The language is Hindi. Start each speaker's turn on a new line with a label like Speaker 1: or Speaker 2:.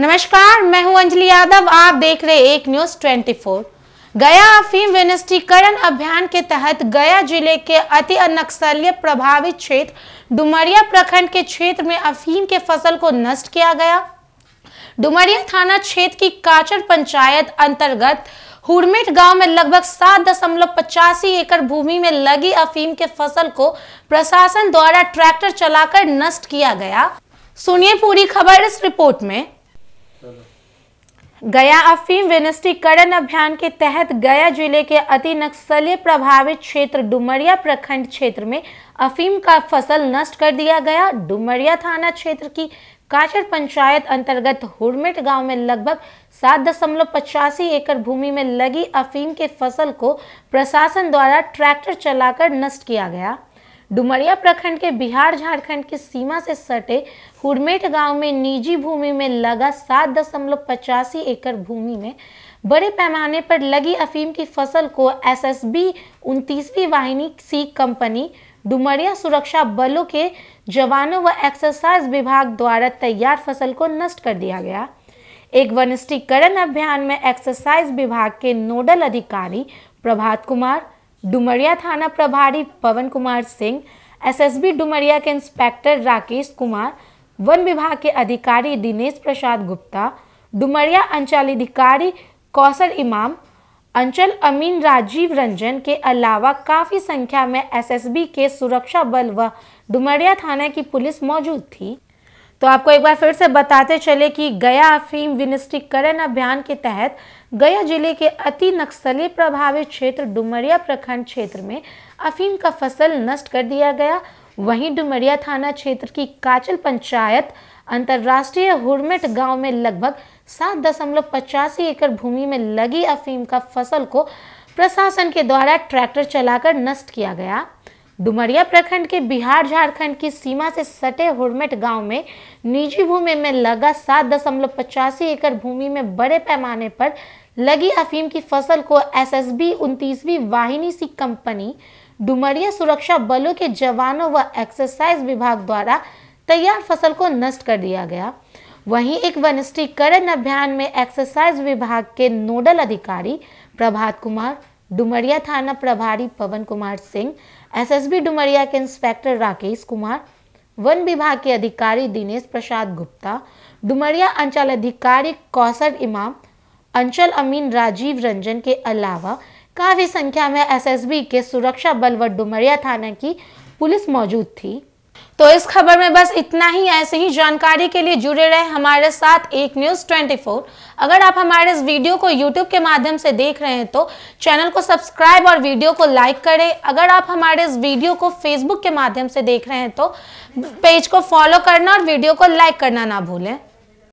Speaker 1: नमस्कार मैं हूं अंजलि यादव आप देख रहे एक न्यूज 24 गया अफीम विनिष्टीकरण अभियान के तहत गया जिले के अति नक्सलीय प्रभावित क्षेत्र डुमरिया प्रखंड के क्षेत्र में अफीम के फसल को नष्ट किया गया डुमरिया थाना क्षेत्र की काचर पंचायत अंतर्गत हुरमेट गांव में लगभग सात दशमलव पचासी एकड़ भूमि में लगी अफीम के फसल को प्रशासन द्वारा ट्रैक्टर चलाकर नष्ट किया गया सुनिए पूरी खबर इस रिपोर्ट में गया अफीम विनिस्टीकरण अभियान के तहत गया जिले के अति नक्सली प्रभावित क्षेत्र डुमरिया प्रखंड क्षेत्र में अफीम का फसल नष्ट कर दिया गया डुमरिया थाना क्षेत्र की काचर पंचायत अंतर्गत हुरमिट गांव में लगभग सात दशमलव पचासी एकड़ भूमि में लगी अफीम के फसल को प्रशासन द्वारा ट्रैक्टर चलाकर नष्ट किया गया डुमरिया प्रखंड के बिहार झारखंड की सीमा से सटे हुरमेट गांव में निजी भूमि में लगा सात दशमलव पचासी एकड़ भूमि में बड़े पैमाने पर लगी अफीम की फसल को एस एस बी उनतीसवीं वाहिनी सी कंपनी डुमरिया सुरक्षा बलों के जवानों व एक्सरसाइज विभाग द्वारा तैयार फसल को नष्ट कर दिया गया एक वनिष्ठीकरण अभियान में एक्सरसाइज विभाग के नोडल अधिकारी प्रभात कुमार डुमरिया थाना प्रभारी पवन कुमार सिंह एसएसबी डुमरिया के इंस्पेक्टर राकेश कुमार वन विभाग के अधिकारी दिनेश प्रसाद गुप्ता डुमरिया अंचलाधिकारी कौशल इमाम अंचल अमीन राजीव रंजन के अलावा काफ़ी संख्या में एसएसबी के सुरक्षा बल व डुमरिया थाना की पुलिस मौजूद थी तो आपको एक बार फिर से बताते चले कि गया अफीम विनिष्टिकरण अभियान के तहत गया जिले के अति नक्सली प्रभावित क्षेत्र डुमरिया प्रखंड क्षेत्र में अफीम का फसल नष्ट कर दिया गया वहीं डुमरिया थाना क्षेत्र की काचल पंचायत अंतर्राष्ट्रीय हुरमेट गांव में लगभग सात दशमलव पचासी एकड़ भूमि में लगी अफीम का फसल को प्रशासन के द्वारा ट्रैक्टर चलाकर नष्ट किया गया डुमरिया प्रखंड के बिहार झारखंड की सीमा से सटे हुरमेट गांव में निजी भूमि में लगा सात दशमलव पचासी एकड़ भूमि में बड़े पैमाने पर लगी अफीम की फसल को एसएसबी उनतीसवीं वाहिनी सी कंपनी डुमरिया सुरक्षा बलों के जवानों व एक्सरसाइज विभाग द्वारा तैयार फसल को नष्ट कर दिया गया वहीं एक वनिष्ठीकरण अभियान में एक्सरसाइज विभाग के नोडल अधिकारी प्रभात कुमार डुमरिया थाना प्रभारी पवन कुमार सिंह एसएसबी डुमरिया के इंस्पेक्टर राकेश कुमार वन विभाग के अधिकारी दिनेश प्रसाद गुप्ता डुमरिया अंचल अधिकारी कौशल इमाम अंचल अमीन राजीव रंजन के अलावा काफ़ी संख्या में एसएसबी के सुरक्षा बल व डुमरिया थाना की पुलिस मौजूद थी तो इस खबर में बस इतना ही ऐसे ही जानकारी के लिए जुड़े रहे हमारे साथ एक न्यूज 24 अगर आप हमारे इस वीडियो को यूट्यूब के माध्यम से देख रहे हैं तो चैनल को सब्सक्राइब और वीडियो को लाइक करें अगर आप हमारे इस वीडियो को फेसबुक के माध्यम से देख रहे हैं तो पेज को फॉलो करना और वीडियो को लाइक करना ना भूलें